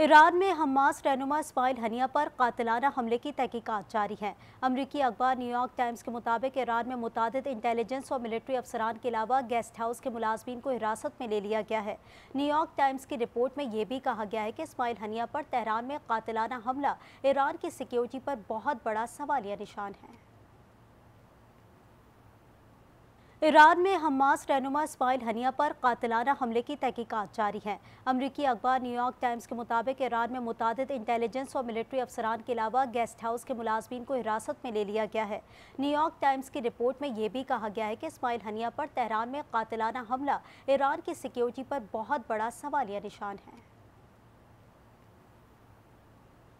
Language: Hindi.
ईरान में हमास रहनुमा इसमाइल हनिया पर कातलाना हमले की तहकीकत जारी है अमरीकी अखबार न्यूयॉर्क टाइम्स के मुताबिक ईरान में मुतद इंटेलिजेंस और मिलिट्री अफसरान के अलावा गेस्ट हाउस के मुलाजमीन को हिरासत में ले लिया गया है न्यूयॉर्क टाइम्स की रिपोर्ट में यह भी कहा गया है कि इसमाइल हनिया पर तहरान में कातलाना हमला ईरान की सिक्योरिटी पर बहुत बड़ा सवालिया निशान है ईरान में हमास रहनुमा इसमाइल हनिया पर कातलाना हमले की तहकीकत जारी है अमरीकी अखबार न्यूयॉर्क टाइम्स के मुताबिक ईरान में मुतद इंटेलिजेंस और मिलिट्री अफसरान के अलावा गेस्ट हाउस के मुलाजमन को हिरासत में ले लिया गया है न्यूयॉर्क टाइम्स की रिपोर्ट में यह भी कहा गया है कि इसमाइल हनिया पर तहरान में कातलाना हमला ईरान की सिक्योरिटी पर बहुत बड़ा सवालिया निशान है